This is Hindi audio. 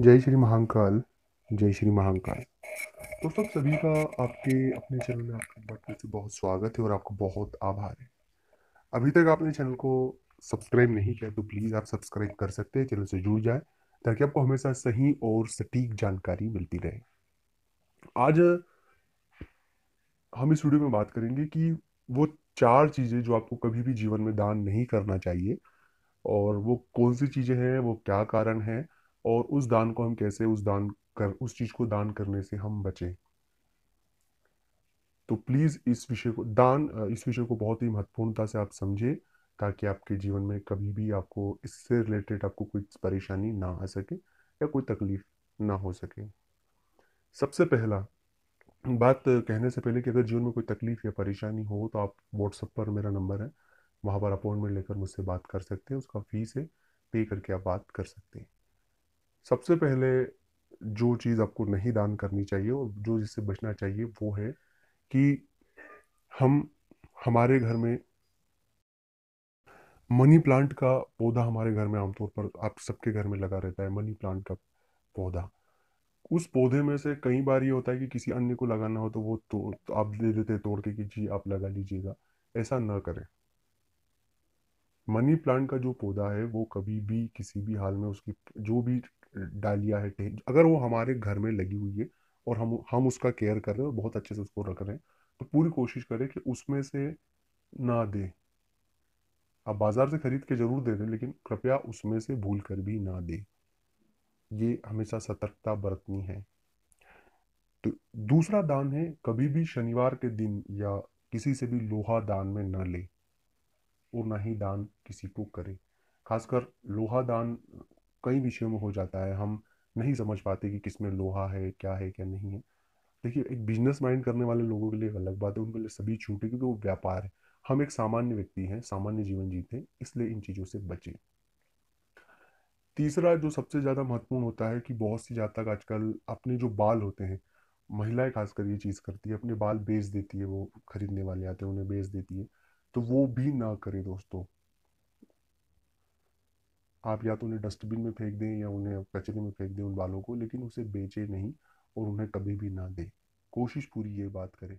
जय श्री महाकाल जय श्री महाकाल दोस्तों सभी का आपके अपने चैनल में आपका बहुत से बहुत स्वागत है और आपको बहुत आभार है अभी तक आपने चैनल को सब्सक्राइब नहीं किया तो प्लीज़ आप सब्सक्राइब कर सकते हैं चैनल से जुड़ जाए ताकि आपको हमेशा सही और सटीक जानकारी मिलती रहे आज हम इस वीडियो में बात करेंगे कि वो चार चीज़ें जो आपको कभी भी जीवन में दान नहीं करना चाहिए और वो कौन सी चीज़ें हैं वो क्या कारण है और उस दान को हम कैसे उस दान कर उस चीज़ को दान करने से हम बचें तो प्लीज़ इस विषय को दान इस विषय को बहुत ही महत्वपूर्णता से आप समझें ताकि आपके जीवन में कभी भी आपको इससे रिलेटेड आपको कोई परेशानी ना आ सके या कोई तकलीफ ना हो सके सबसे पहला बात कहने से पहले कि अगर जीवन में कोई तकलीफ या परेशानी हो तो आप व्हाट्सएप पर मेरा नंबर है वहाँ पर अपॉइंटमेंट लेकर मुझसे बात कर सकते हैं उसका फ़ीस है पे करके आप बात कर सकते हैं सबसे पहले जो चीज़ आपको नहीं दान करनी चाहिए और जो जिससे बचना चाहिए वो है कि हम हमारे घर में मनी प्लांट का पौधा हमारे घर में आमतौर पर आप सबके घर में लगा रहता है मनी प्लांट का पौधा उस पौधे में से कई बार ये होता है कि किसी अन्य को लगाना हो तो वो तो, तो आप दे देते तोड़ के कि जी आप लगा लीजिएगा ऐसा ना करें मनी प्लांट का जो पौधा है वो कभी भी किसी भी हाल में उसकी जो भी डालिया है अगर वो हमारे घर में लगी हुई है और हम हम उसका केयर कर रहे हैं और बहुत अच्छे से उसको रख रहे हैं तो पूरी कोशिश करें कि उसमें से ना दे आप बाजार से खरीद के जरूर दे दें लेकिन कृपया उसमें से भूल कर भी ना दे ये हमेशा सतर्कता बरतनी है तो दूसरा दान है कभी भी शनिवार के दिन या किसी से भी लोहा दान में ना ले और ना ही दान किसी को करे खासकर लोहा दान कई विषयों में हो जाता है हम नहीं समझ पाते कि किस में लोहा है क्या है क्या नहीं है देखिए एक बिजनेस माइंड करने वाले लोगों के लिए अलग बात है उनके लिए सभी छूट है क्योंकि वो व्यापार है हम एक सामान्य व्यक्ति हैं सामान्य जीवन जीते हैं इसलिए इन चीज़ों से बचें तीसरा जो सबसे ज़्यादा महत्वपूर्ण होता है कि बहुत सी जातक आजकल अपने जो बाल होते हैं महिलाएं खासकर ये चीज़ करती है अपने बाल बेच देती है वो खरीदने वाले आते हैं उन्हें बेच देती है तो वो भी ना करें दोस्तों आप या तो उन्हें डस्टबिन में फेंक दें या उन्हें कचरे में फेंक दें उन बालों को लेकिन उसे बेचे नहीं और उन्हें कभी भी ना दें कोशिश पूरी ये बात करें